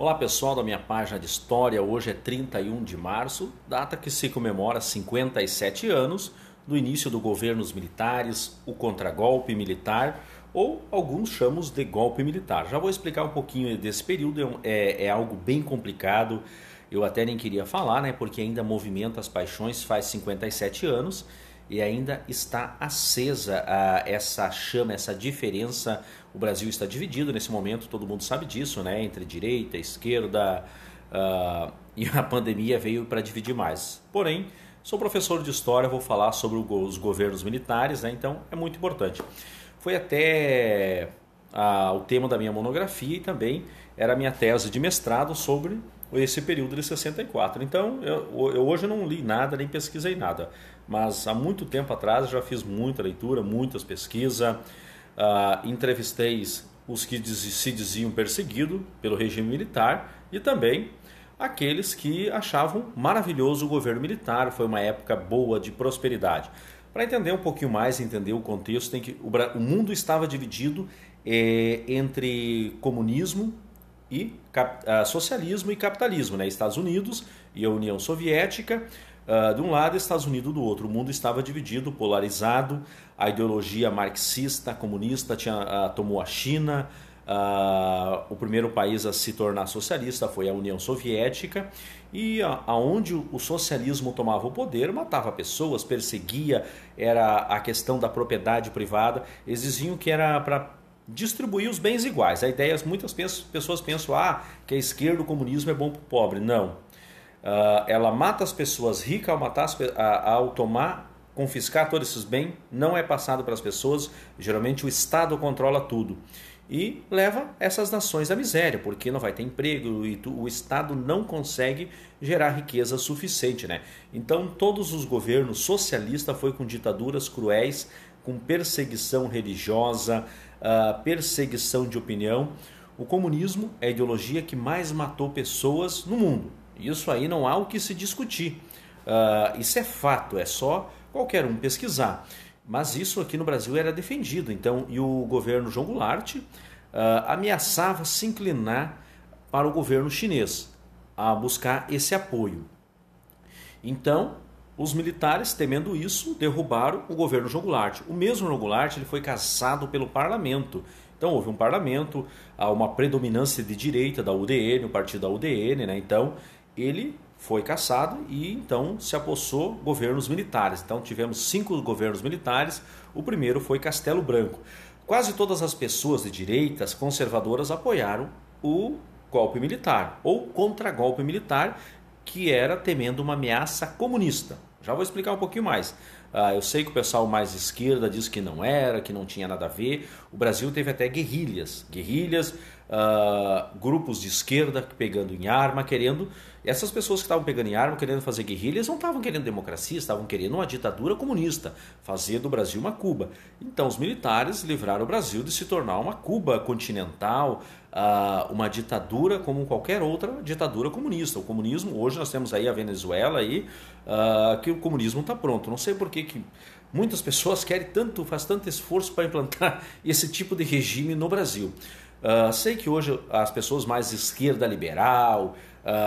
Olá pessoal da minha página de história, hoje é 31 de março, data que se comemora 57 anos do início do governo dos militares, o contragolpe militar, ou alguns chamam de golpe militar. Já vou explicar um pouquinho desse período, é, é, é algo bem complicado, eu até nem queria falar, né, porque ainda movimenta as paixões faz 57 anos, e ainda está acesa ah, essa chama, essa diferença. O Brasil está dividido nesse momento, todo mundo sabe disso, né? Entre direita, esquerda, ah, e a pandemia veio para dividir mais. Porém, sou professor de história, vou falar sobre os governos militares, né? Então é muito importante. Foi até ah, o tema da minha monografia e também era a minha tese de mestrado sobre esse período de 64. Então, eu, eu hoje não li nada, nem pesquisei nada, mas há muito tempo atrás já fiz muita leitura, muitas pesquisas, uh, ah, entrevistei os que diz, se diziam perseguidos pelo regime militar e também aqueles que achavam maravilhoso o governo militar, foi uma época boa de prosperidade. Para entender um pouquinho mais, entender o contexto, tem que o, o mundo estava dividido é, entre comunismo e cap, uh, socialismo e capitalismo, né? Estados Unidos e a União Soviética. Uh, de um lado, Estados Unidos do outro. O mundo estava dividido, polarizado. A ideologia marxista, comunista tinha, uh, tomou a China. Uh, o primeiro país a se tornar socialista foi a União Soviética, e aonde o socialismo tomava o poder, matava pessoas, perseguia, era a questão da propriedade privada. Eles diziam que era para distribuir os bens iguais. A ideia, é muitas pessoas pensam ah, que a esquerda, o comunismo é bom para o pobre. Não. Uh, ela mata as pessoas ricas ao, matar as, ao tomar, confiscar todos esses bens, não é passado para as pessoas, geralmente o Estado controla tudo. E leva essas nações à miséria, porque não vai ter emprego e o Estado não consegue gerar riqueza suficiente. Né? Então, todos os governos socialistas foi com ditaduras cruéis, com perseguição religiosa, a perseguição de opinião. O comunismo é a ideologia que mais matou pessoas no mundo. Isso aí não há o que se discutir. Uh, isso é fato, é só qualquer um pesquisar. Mas isso aqui no Brasil era defendido. Então, e o governo João Goulart uh, ameaçava se inclinar para o governo chinês a buscar esse apoio. Então, os militares, temendo isso, derrubaram o governo Jogularte. O mesmo Jogularte ele foi caçado pelo parlamento. Então houve um parlamento, há uma predominância de direita da UDN, o partido da UDN, né? Então ele foi caçado e então se apossou governos militares. Então tivemos cinco governos militares. O primeiro foi Castelo Branco. Quase todas as pessoas de direitas conservadoras apoiaram o golpe militar ou contra-golpe militar que era temendo uma ameaça comunista. Já vou explicar um pouquinho mais. Ah, eu sei que o pessoal mais esquerda diz que não era, que não tinha nada a ver. O Brasil teve até guerrilhas, guerrilhas uh, grupos de esquerda pegando em arma, querendo. Essas pessoas que estavam pegando em arma, querendo fazer guerrilhas, não estavam querendo democracia, estavam querendo uma ditadura comunista, fazer do Brasil uma Cuba. Então, os militares livraram o Brasil de se tornar uma Cuba continental, uh, uma ditadura como qualquer outra ditadura comunista. O comunismo, hoje nós temos aí a Venezuela, aí, uh, que o comunismo está pronto. Não sei por que. que Muitas pessoas querem tanto, faz tanto esforço para implantar esse tipo de regime no Brasil. Uh, sei que hoje as pessoas mais esquerda liberal,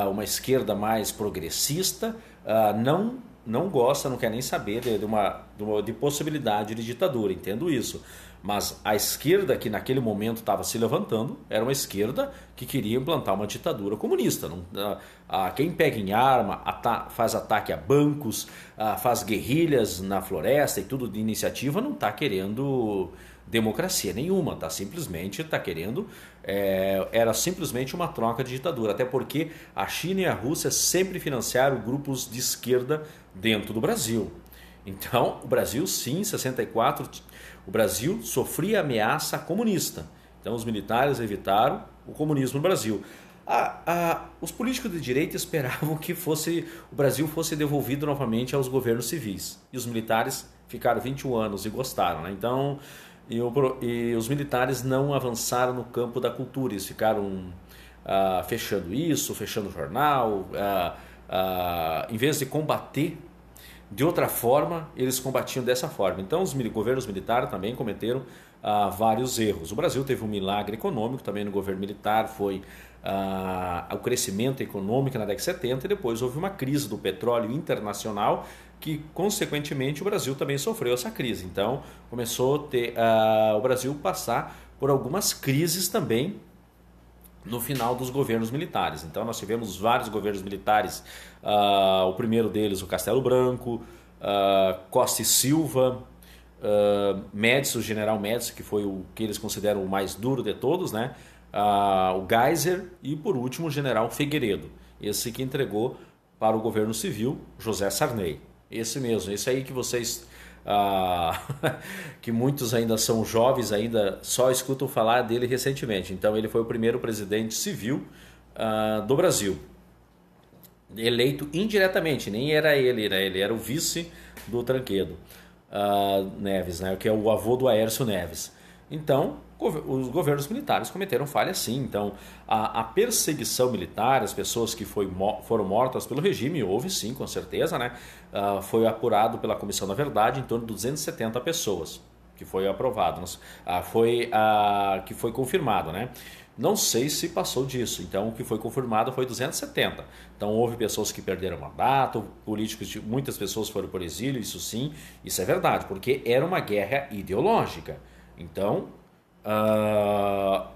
uh, uma esquerda mais progressista, uh, não não gosta, não quer nem saber de, de, uma, de, uma, de possibilidade de ditadura, entendo isso. Mas a esquerda que naquele momento estava se levantando era uma esquerda que queria implantar uma ditadura comunista. Não, quem pega em arma, ata, faz ataque a bancos, faz guerrilhas na floresta e tudo de iniciativa, não está querendo democracia nenhuma, tá? Simplesmente está querendo é, era simplesmente uma troca de ditadura, até porque a China e a Rússia sempre financiaram grupos de esquerda dentro do Brasil. Então, o Brasil sim, em 64, o Brasil sofria ameaça comunista. Então, os militares evitaram o comunismo no Brasil. A, a, os políticos de direita esperavam que fosse o Brasil fosse devolvido novamente aos governos civis. E os militares ficaram 21 anos e gostaram. Né? Então, e, o, e, os militares não avançaram no campo da cultura, eles ficaram ah, fechando isso, fechando o jornal. Ah, ah, em vez de combater de outra forma, eles combatiam dessa forma. Então, os mil, governos militares também cometeram ah, vários erros. O Brasil teve um milagre econômico também no governo militar, foi ah, o crescimento econômico na década de 70 e depois houve uma crise do petróleo internacional que consequentemente o Brasil também sofreu essa crise. Então começou a ter, uh, o Brasil passar por algumas crises também no final dos governos militares. Então nós tivemos vários governos militares, uh, o primeiro deles o Castelo Branco, uh, Costa e Silva, uh, Médici, o general Médici, que foi o que eles consideram o mais duro de todos, né? Uh, o Geiser e por último o general Figueiredo, esse que entregou para o governo civil José Sarney. Esse mesmo, esse aí que vocês. Ah, que muitos ainda são jovens, ainda só escutam falar dele recentemente. Então, ele foi o primeiro presidente civil ah, do Brasil. Eleito indiretamente, nem era ele, né? ele era o vice do Tranquedo ah, Neves, né? que é o avô do Aércio Neves. Então, os governos militares cometeram falhas sim. Então, a, a perseguição militar, as pessoas que foi, foram mortas pelo regime, houve sim, com certeza, né? Uh, foi apurado pela Comissão da Verdade em torno de 270 pessoas, que foi aprovado, uh, foi, uh, que foi confirmado, né? Não sei se passou disso. Então, o que foi confirmado foi 270. Então, houve pessoas que perderam mandato, políticos, muitas pessoas foram por exílio, isso sim, isso é verdade, porque era uma guerra ideológica então, uh,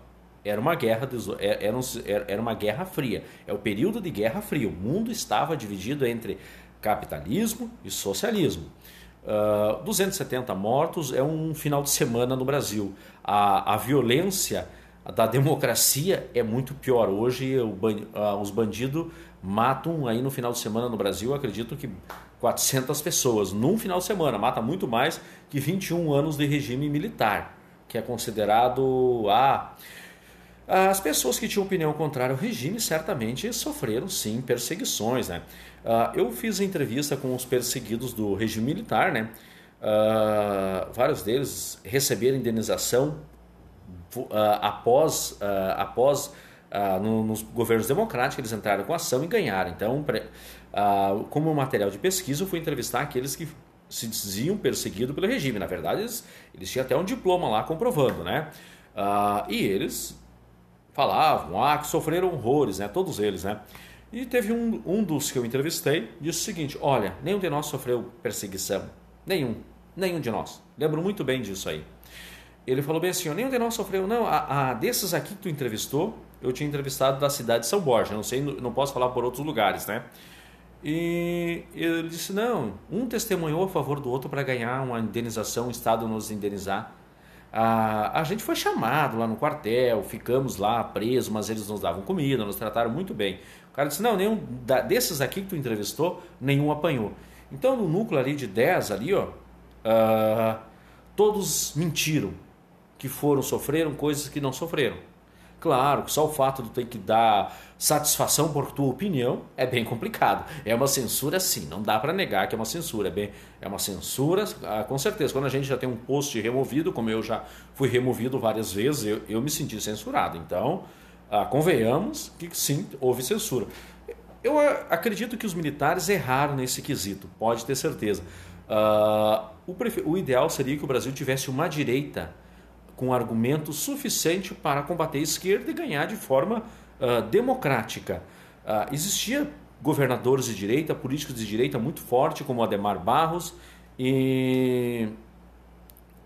era uma guerra é, era, era uma guerra fria. É o período de guerra fria. O mundo estava dividido entre capitalismo e socialismo. Uh, ah, 270 mortos é um final de semana no Brasil. A, a violência da democracia é muito pior. Hoje uh, os bandidos matam aí no final de semana no Brasil, acredito que 400 pessoas num final de semana, mata muito mais que 21 anos de regime militar, que é considerado a as pessoas que tinham opinião contrária ao regime certamente sofreram sim perseguições, né? Ah, eu fiz entrevista com os perseguidos do regime militar, né? Ah, vários deles receberam indenização ah, após após ah, no, nos governos democráticos, eles entraram com ação e ganharam. Então, ah, como material de pesquisa, eu fui entrevistar aqueles que se diziam perseguidos pelo regime. Na verdade, eles, eles tinham até um diploma lá comprovando, né? Ah, e eles falavam, ah, que sofreram horrores, né? Todos eles, né? E teve um, um dos que eu entrevistei, disse o seguinte, olha, nenhum de nós sofreu perseguição, nenhum, nenhum de nós. Lembro muito bem disso aí. Ele falou bem assim: nenhum de nós sofreu. Não, a, a, desses aqui que tu entrevistou, eu tinha entrevistado da cidade de São Borja. Não sei, não posso falar por outros lugares, né? E ele disse: não, um testemunhou a favor do outro para ganhar uma indenização, o Estado nos indenizar. A, a gente foi chamado lá no quartel, ficamos lá presos, mas eles nos davam comida, nos trataram muito bem. O cara disse: não, nenhum da, desses aqui que tu entrevistou, nenhum apanhou. Então, no núcleo ali de 10, ali, ó, uh, todos mentiram, que foram, sofreram coisas que não sofreram. Claro, só o fato de ter que dar satisfação por tua opinião é bem complicado. É uma censura, sim, não dá para negar que é uma censura. É, bem, é uma censura, ah, com certeza. Quando a gente já tem um post removido, como eu já fui removido várias vezes, eu, eu me senti censurado. Então, ah, convenhamos que sim, houve censura. Eu ah, acredito que os militares erraram nesse quesito, pode ter certeza. Ah, o, o ideal seria que o Brasil tivesse uma direita com argumento suficiente para combater a esquerda e ganhar de forma uh, democrática. Uh, existia governadores de direita, políticos de direita muito forte, como Ademar Barros e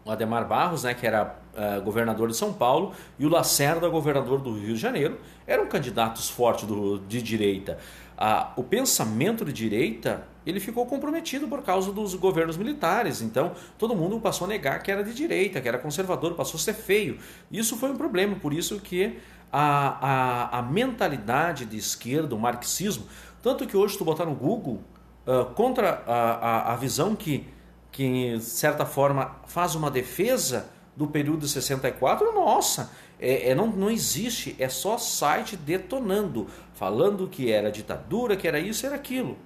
o Ademar Barros, né, que era uh, governador de São Paulo, e o Lacerda, governador do Rio de Janeiro, eram candidatos fortes do, de direita. Uh, o pensamento de direita ele ficou comprometido por causa dos governos militares. Então, todo mundo passou a negar que era de direita, que era conservador, passou a ser feio. Isso foi um problema, por isso que a, a, a mentalidade de esquerda, o marxismo, tanto que hoje tu botar no Google uh, contra a, a, a, visão que, que, de certa forma, faz uma defesa do período de 64, nossa, é, é, não, não existe, é só site detonando, falando que era ditadura, que era isso, era aquilo.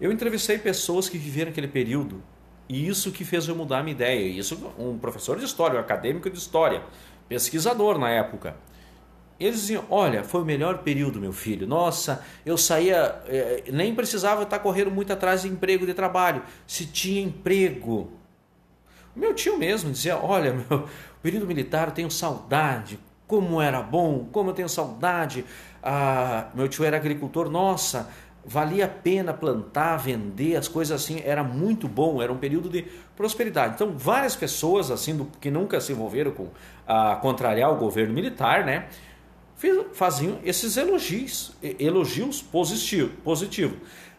Eu entrevistei pessoas que viveram aquele período e isso que fez eu mudar a minha ideia. Isso, um professor de história, um acadêmico de história, pesquisador na época. Eles diziam: Olha, foi o melhor período, meu filho. Nossa, eu saía, eh, nem precisava estar correndo muito atrás de emprego, de trabalho. Se tinha emprego. meu tio mesmo dizia: Olha, meu período militar, eu tenho saudade. Como era bom, como eu tenho saudade. Ah, meu tio era agricultor, nossa, valia a pena plantar, vender, as coisas assim, era muito bom, era um período de prosperidade. Então, várias pessoas assim do, que nunca se envolveram com a contrariar o governo militar, né, faziam esses elogios, elogios positivos. Positivo.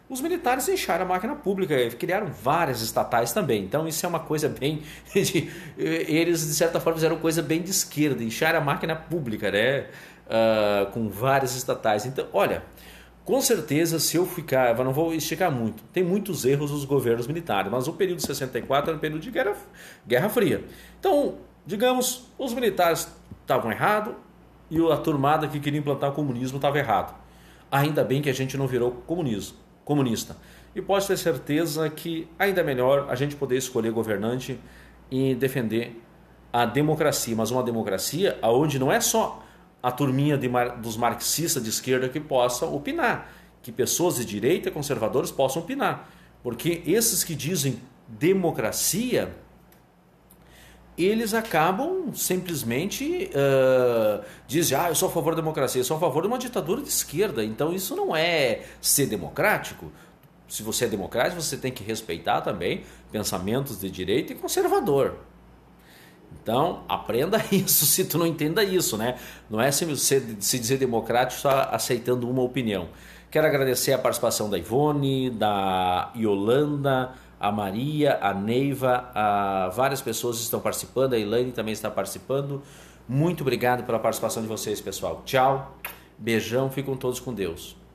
Os militares encharam a máquina pública, criaram várias estatais também. Então, isso é uma coisa bem. De, eles, de certa forma, fizeram coisa bem de esquerda, encharam a máquina pública, né? Uh, com várias estatais. Então, olha, com certeza, se eu ficar, não vou esticar muito, tem muitos erros dos governos militares, mas o período de 64 era um período de guerra, guerra fria. Então, digamos, os militares estavam errados e a turmada que queria implantar o comunismo estava errado. Ainda bem que a gente não virou comunismo, comunista. E posso ter certeza que ainda é melhor a gente poder escolher governante e defender a democracia, mas uma democracia onde não é só a turminha de, dos marxistas de esquerda que possa opinar, que pessoas de direita e conservadores possam opinar, porque esses que dizem democracia, eles acabam simplesmente uh, dizem, ah, eu sou a favor da democracia, eu sou a favor de uma ditadura de esquerda, então isso não é ser democrático. Se você é democrático, você tem que respeitar também pensamentos de direita e conservador. Então, aprenda isso se tu não entenda isso, né? Não é se, se, dizer democrático só aceitando uma opinião. Quero agradecer a participação da Ivone, da Yolanda, a Maria, a Neiva, a várias pessoas estão participando, a Elaine também está participando. Muito obrigado pela participação de vocês, pessoal. Tchau, beijão, ficam todos com Deus.